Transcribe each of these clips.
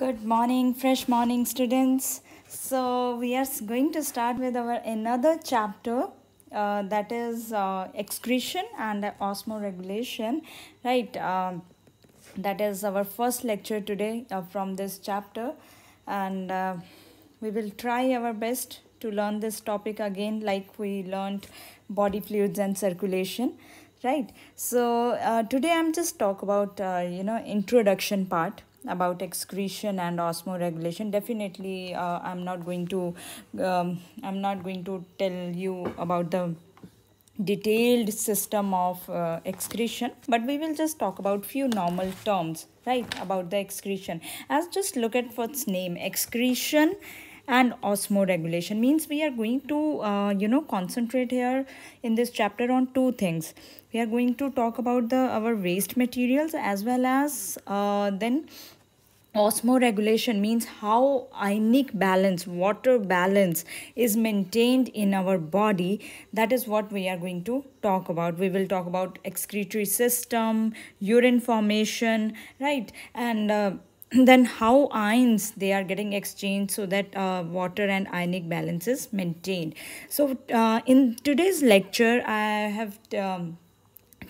Good morning, fresh morning, students. So, we are going to start with our another chapter uh, that is uh, excretion and osmoregulation, right? Um, that is our first lecture today uh, from this chapter, and uh, we will try our best to learn this topic again, like we learned body fluids and circulation right so uh, today i'm just talk about uh, you know introduction part about excretion and osmoregulation definitely uh, i'm not going to um, i'm not going to tell you about the detailed system of uh, excretion but we will just talk about few normal terms right about the excretion as just look at what's name excretion and osmoregulation means we are going to uh, you know concentrate here in this chapter on two things we are going to talk about the our waste materials as well as uh, then osmoregulation means how ionic balance water balance is maintained in our body that is what we are going to talk about we will talk about excretory system urine formation right and uh, then how ions they are getting exchanged so that uh, water and ionic balance is maintained so uh, in today's lecture i have um,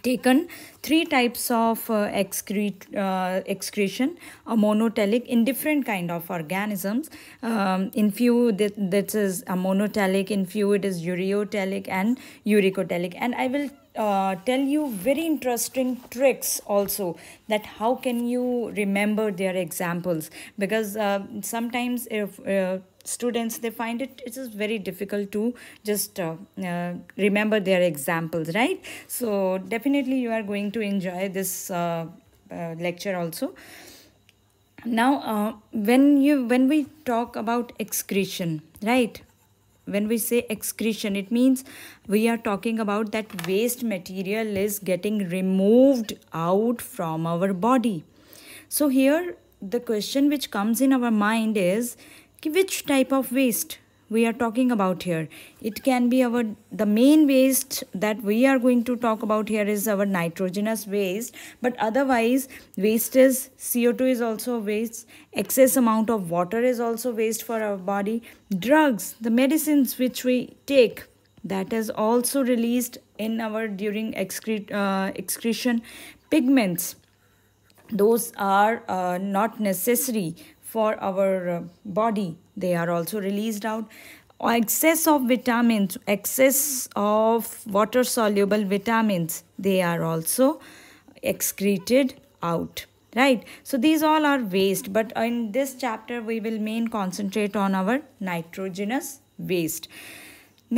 taken three types of uh, excrete, uh, excretion a monotelic in different kind of organisms um, in few that, that is a monotelic in few it is ureotelic and uricotelic and i will uh, tell you very interesting tricks also that how can you remember their examples because uh, sometimes if uh, students they find it it is very difficult to just uh, uh, remember their examples right so definitely you are going to enjoy this uh, uh lecture also now uh, when you when we talk about excretion right when we say excretion it means we are talking about that waste material is getting removed out from our body so here the question which comes in our mind is which type of waste we are talking about here it can be our the main waste that we are going to talk about here is our nitrogenous waste but otherwise waste is co2 is also waste excess amount of water is also waste for our body drugs the medicines which we take that is also released in our during uh, excretion pigments those are uh, not necessary for our uh, body. They are also released out. Excess of vitamins, excess of water soluble vitamins, they are also excreted out right so these all are waste but in this chapter we will main concentrate on our nitrogenous waste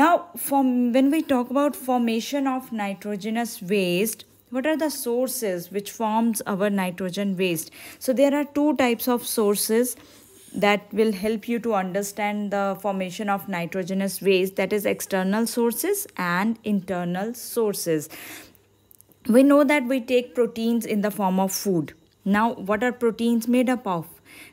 now from when we talk about formation of nitrogenous waste what are the sources which forms our nitrogen waste so there are two types of sources that will help you to understand the formation of nitrogenous waste that is external sources and internal sources we know that we take proteins in the form of food now what are proteins made up of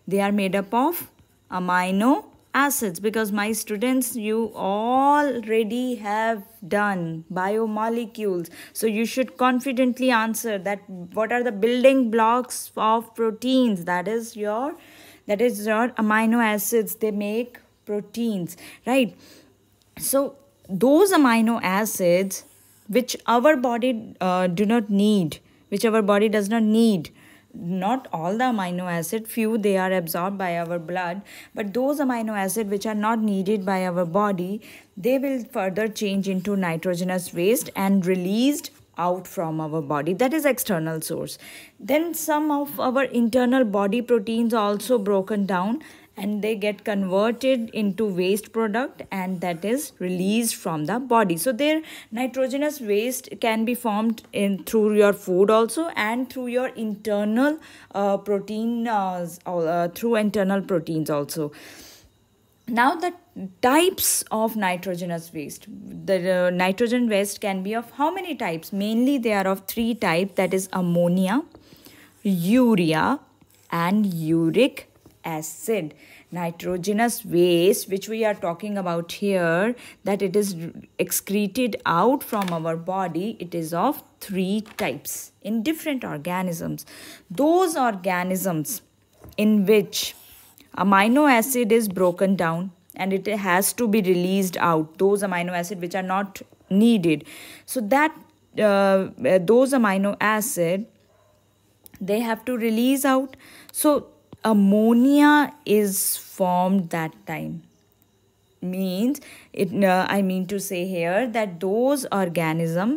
they are made up of amino acids because my students you already have done biomolecules so you should confidently answer that what are the building blocks of proteins that is your that is your amino acids they make proteins right so those amino acids which our body uh, do not need which our body does not need not all the amino acid few they are absorbed by our blood but those amino acid which are not needed by our body they will further change into nitrogenous waste and released out from our body that is external source then some of our internal body proteins also broken down and they get converted into waste product and that is released from the body so their nitrogenous waste can be formed in through your food also and through your internal uh, protein uh, uh, through internal proteins also now the types of nitrogenous waste the uh, nitrogen waste can be of how many types mainly they are of three types that is ammonia urea and uric acid nitrogenous waste which we are talking about here that it is excreted out from our body it is of three types in different organisms those organisms in which amino acid is broken down and it has to be released out those amino acid which are not needed so that uh, those amino acid they have to release out so ammonia is formed that time means it uh, i mean to say here that those organism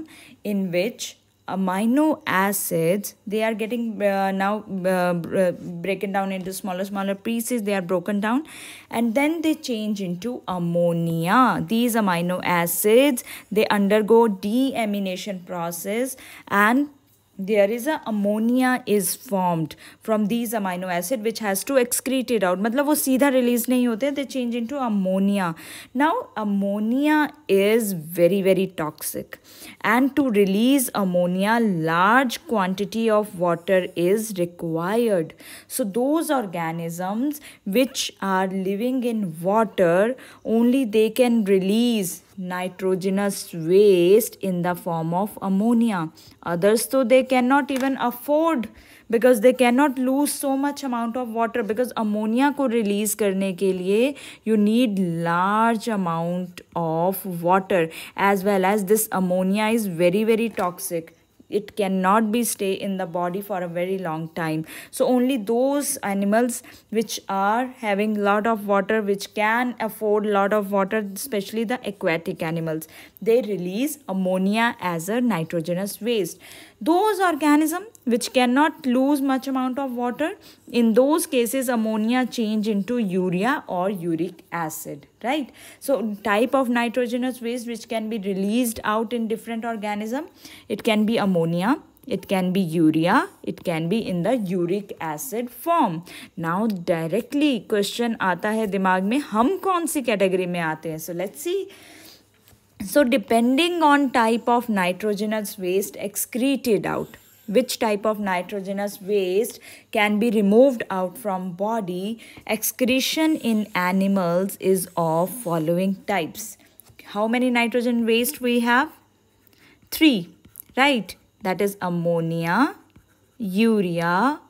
in which amino acids they are getting uh, now uh, uh broken down into smaller smaller pieces they are broken down and then they change into ammonia these amino acids they undergo deamination process and there is a ammonia is formed from these amino acid which has to excrete it out मतलब वो सीधा release नहीं होते they change into ammonia now ammonia is very very toxic and to release ammonia large quantity of water is required so those organisms which are living in water only they can release nitrogenous waste in the form of ammonia. Others though they cannot even afford because they cannot lose so much amount of water because ammonia ko release karne ke liye you need large amount of water as well as this ammonia is very very toxic it cannot be stay in the body for a very long time so only those animals which are having lot of water which can afford lot of water especially the aquatic animals they release ammonia as a nitrogenous waste those organism which cannot lose much amount of water in those cases ammonia change into urea or uric acid right so type of nitrogenous waste which can be released out in different organism it can be ammonia it can be urea it can be in the uric acid form now directly question aata hai dimag mein hum kaun si category mein aate hain so let's see So depending on type of nitrogenous waste excreted out, which type of nitrogenous waste can be removed out from body, excretion in animals is of following types. How many nitrogen waste we have? Three, right? That is ammonia, urea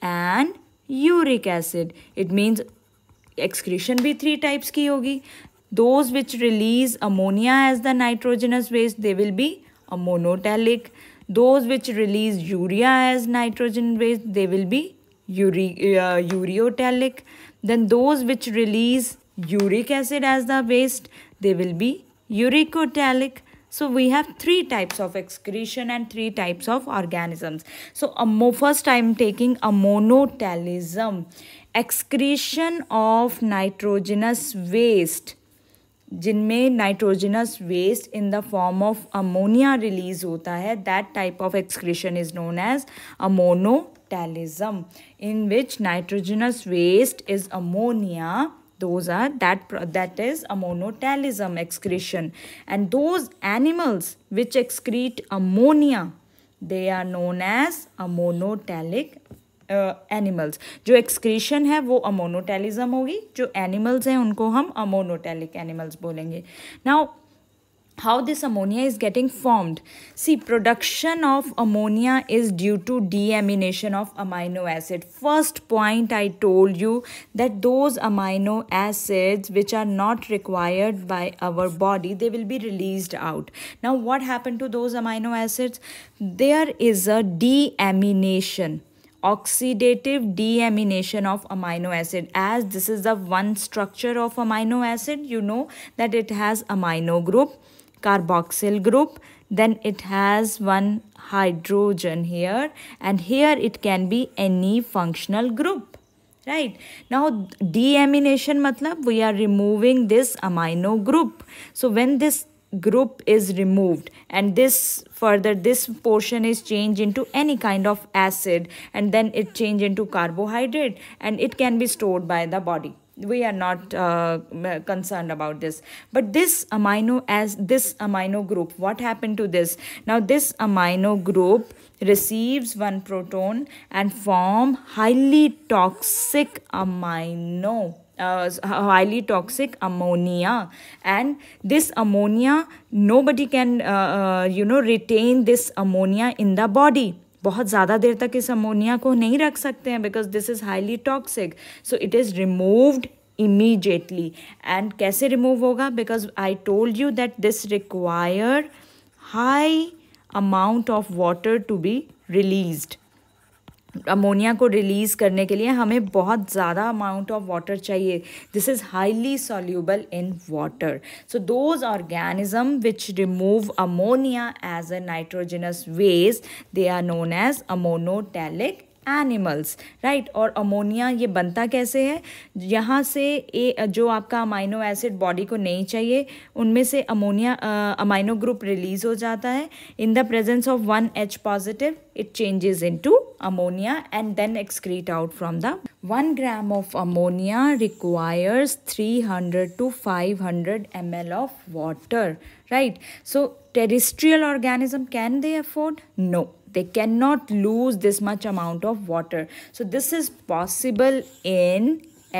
and uric acid. It means excretion भी three types ki होगी those which release ammonia as the nitrogenous waste, they will be a Those which release urea as nitrogen waste, they will be ure uh, ureotalic. Then those which release uric acid as the waste, they will be uricotelic. So we have three types of excretion and three types of organisms. So um, first I am taking a monotalism. Excretion of nitrogenous waste जिनमें nitrogenous waste in the form of ammonia release होता है that type of excretion is known as ammonotelism in which nitrogenous waste is ammonia those are that that is ammonotelism excretion and those animals which excrete ammonia they are known as ammonotelic animals uh, जो excretion है वो ammonotelism होगी जो animals हैं उनको हम ammonotelic animals बोलेंगे now how this ammonia is getting formed C production of ammonia is due to deamination of amino acid first point I told you that those amino acids which are not required by our body they will be release out now what happen to those amino acids there is a deamination oxidative deamination of amino acid as this is the one structure of amino acid you know that it has amino group carboxyl group then it has one hydrogen here and here it can be any functional group right now deamination matlab we are removing this amino group so when this group is removed and this further this portion is changed into any kind of acid and then it change into carbohydrate and it can be stored by the body we are not uh, concerned about this but this amino as this amino group what happened to this now this amino group receives one proton and form highly toxic amino uh, highly toxic ammonia and this ammonia nobody can uh, uh, you know retain this ammonia in the body बहुत ज़्यादा देर तक इस ammonia को नहीं रख सकते हैं because this is highly toxic so it is removed immediately and कैसे रिमूव होगा because I told you that this require high amount of water to be released ammonia को रिलीज़ करने के लिए हमें बहुत ज़्यादा अमाउंट ऑफ वाटर चाहिए this is highly soluble in water so those organism which remove ammonia as a nitrogenous waste they are known as ammonotelic animals right और ammonia ये बनता कैसे है यहाँ से ए जो आपका अमाइनो एसिड बॉडी को नहीं चाहिए उनमें से अमोनिया अमाइनो ग्रुप रिलीज हो जाता है in the presence of one H positive it changes into ammonia and then excrete out from the one gram of ammonia requires three hundred to five hundred M L of water right so terrestrial organism can they afford no they cannot lose this much amount of water so this is possible in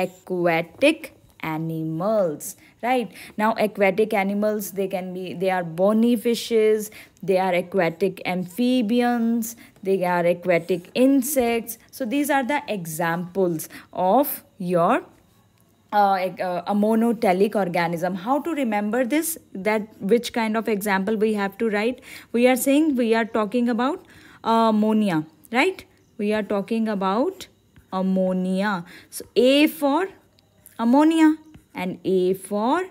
aquatic animals right now aquatic animals they can be they are bony fishes they are aquatic amphibians they are aquatic insects so these are the examples of your uh, a, uh, a monotelic organism how to remember this that which kind of example we have to write we are saying we are talking about ammonia right we are talking about ammonia so a for ammonia and a for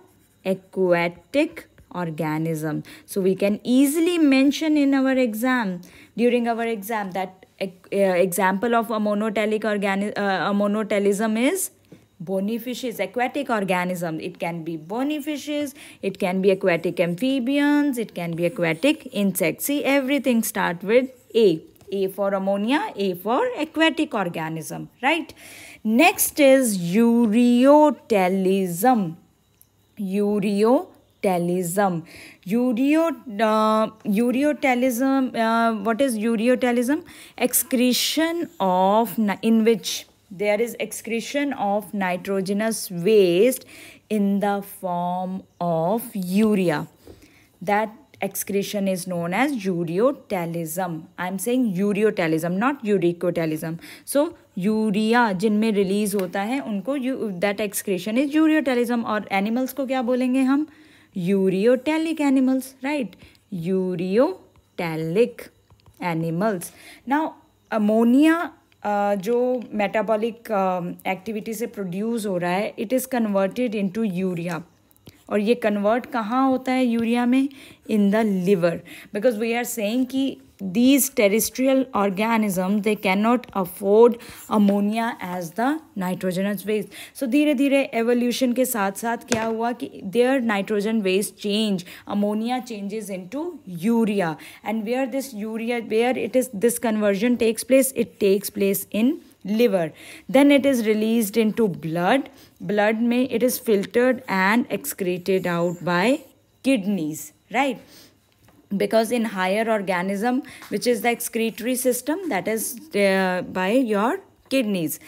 aquatic organism so we can easily mention in our exam during our exam that uh, example of a monotelic organism, uh, a monotelism is bony fishes, aquatic organism it can be bony fishes. it can be aquatic amphibians it can be aquatic insects see everything start with a. A for ammonia, A for aquatic organism, right? Next is ureotelism. Ureotelism. Ureo, uh, ureotelism, uh, what is ureotelism? Excretion of, in which there is excretion of nitrogenous waste in the form of urea. That excretion is known as ureotelism. am saying ureotelism, not uricotelism So urea जिनमें release होता है उनको that that excretion is ureotelism और animals को क्या बोलेंगे हम ureotelic animals right animals animals ammonia ammonia uh, जो मेटाबॉलिक एक्टिविटी um, से प्रोड्यूस हो रहा है it is converted into urea और ये कन्वर्ट कहाँ होता है यूरिया में in the liver because we are saying कि these terrestrial organism they can not afford ammonia as the nitrogenous waste so धीरे धीरे एवोल्यूशन के साथ साथ क्या हुआ कि their nitrogen waste change ammonia into urea and where this urea where it is this conversion takes place it takes place in liver then it is released into blood blood may it is filtered and excreted out by kidneys right because in higher organism which is the excretory system that is uh, by your kidneys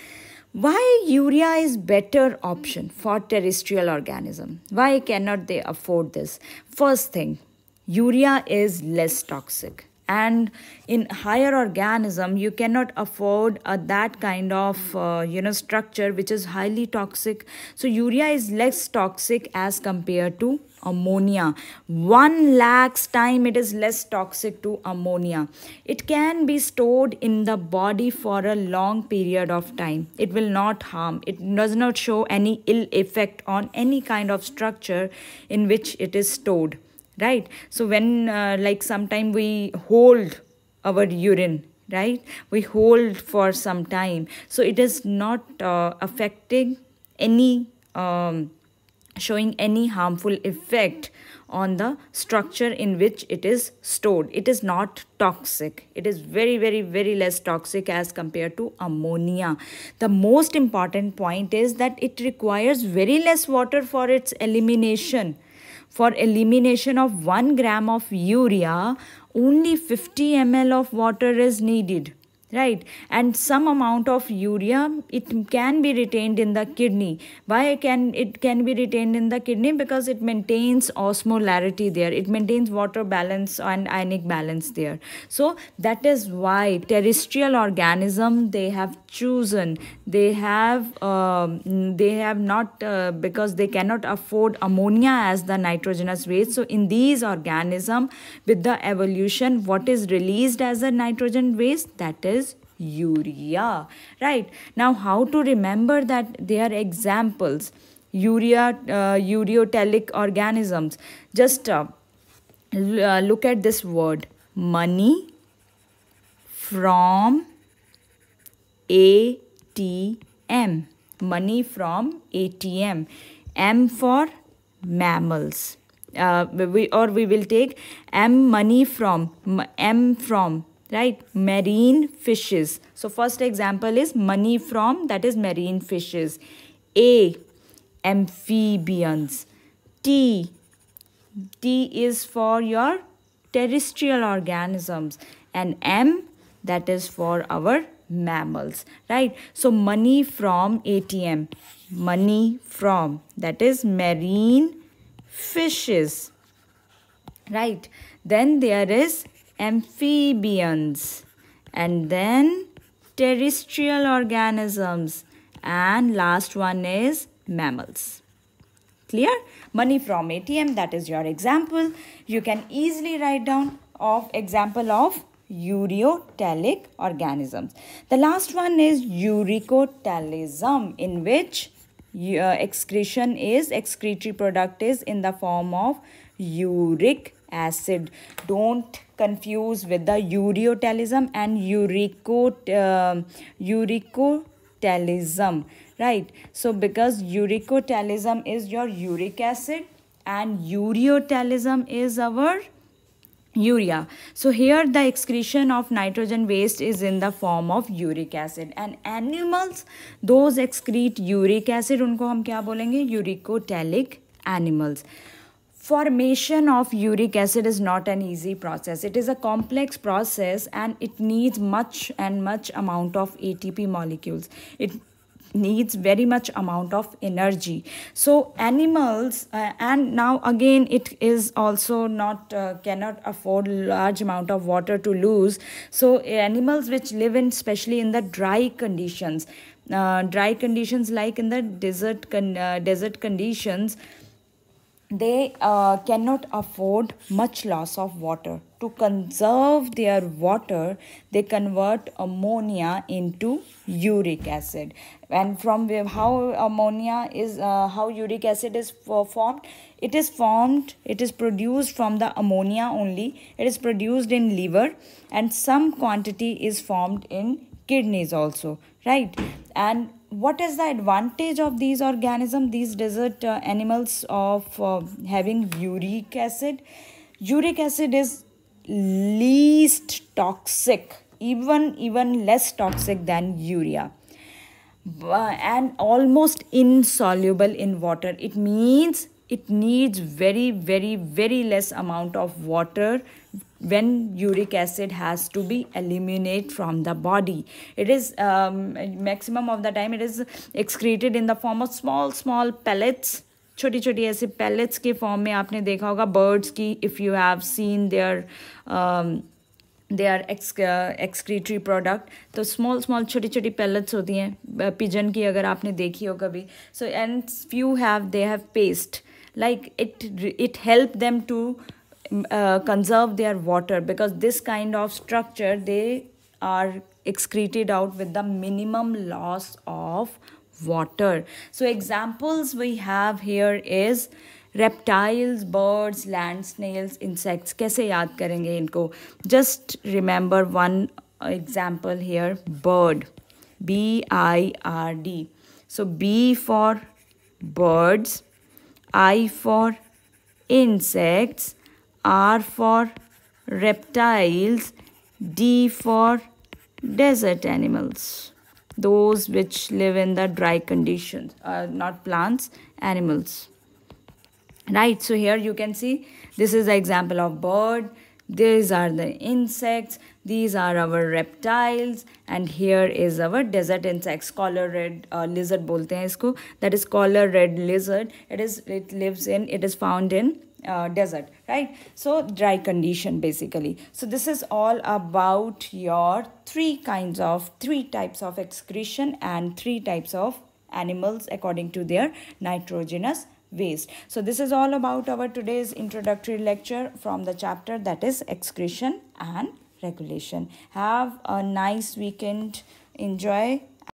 why urea is better option for terrestrial organism why cannot they afford this first thing urea is less toxic and in higher organism you cannot afford uh, that kind of uh, you know structure which is highly toxic so urea is less toxic as compared to ammonia one lakhs time it is less toxic to ammonia it can be stored in the body for a long period of time it will not harm it does not show any ill effect on any kind of structure in which it is stored right so when uh, like sometime we hold our urine right we hold for some time so it is not uh, affecting any um, showing any harmful effect on the structure in which it is stored it is not toxic it is very very very less toxic as compared to ammonia the most important point is that it requires very less water for its elimination for elimination of 1 gram of urea, only 50 ml of water is needed right and some amount of urea it can be retained in the kidney why it can it can be retained in the kidney because it maintains osmolarity there it maintains water balance and ionic balance there so that is why terrestrial organism they have chosen they have um, they have not uh, because they cannot afford ammonia as the nitrogenous waste so in these organism with the evolution what is released as a nitrogen waste that is urea right now how to remember that they are examples urea uh, ureotelic organisms just uh, uh look at this word money from ATM money from ATM M for mammals uh, we, or we will take M money from M from right marine fishes so first example is money from that is marine fishes a amphibians t t is for your terrestrial organisms and m that is for our mammals right so money from atm money from that is marine fishes right then there is amphibians and then terrestrial organisms and last one is mammals clear money from atm that is your example you can easily write down of example of ureotelic organisms the last one is uricotelism, in which uh, excretion is excretory product is in the form of uric acid don't confused with the ureotelism and uricot, uh, um, right so because uricotelism is your uric acid and ureotelism is our urea so here the excretion of nitrogen waste is in the form of uric acid and animals those excrete uric acid unko hum kya bolenge Uricotelic animals Formation of uric acid is not an easy process. It is a complex process and it needs much and much amount of ATP molecules. It needs very much amount of energy so animals uh, and now again it is also not uh, cannot afford large amount of water to lose so animals which live in especially in the dry conditions uh, dry conditions like in the desert con- uh, desert conditions they uh, cannot afford much loss of water. To conserve their water, they convert ammonia into uric acid. And from how ammonia is, uh, how uric acid is formed, it is formed, it is produced from the ammonia only. It is produced in liver and some quantity is formed in kidneys also, right? And what is the advantage of these organisms, these desert uh, animals of uh, having uric acid? Uric acid is least toxic, even, even less toxic than urea. and almost insoluble in water. It means it needs very, very, very less amount of water when uric acid has to be eliminated from the body it is um, maximum of the time it is excreted in the form of small small pellets छोटी छोटी ऐसे pallets के form में आपने देखा होगा birds की if you have seen their their excretory product तो स्मॉल स्मॉल छोटी छोटी पैलेट्स होती हैं पिजन की अगर आपने देखी हो कभी so and few have they have paste like it it help them to uh, conserve their water because this kind of structure they are excreted out with the minimum loss of water so examples we have here reptiles, birds, land snails, insects. Insects कैसे याद करेंगे इनको Just remember one example here. Bird, b i r d. So b for birds, i for insects. R for reptiles, D for desert animals. Those which live in the dry conditions, uh, not plants, animals. Right, so here you can see this is the example of bird. These are the insects. These are our reptiles. And here is our desert insects. Collar red uh, lizard bolte hain isko. That is collar red lizard. It is it lives in, it is found in uh, desert right so dry condition basically so this is all about your three kinds of three types of excretion and three types of animals according to their nitrogenous waste so this is all about our today's introductory lecture from the chapter that is excretion and regulation have a nice weekend enjoy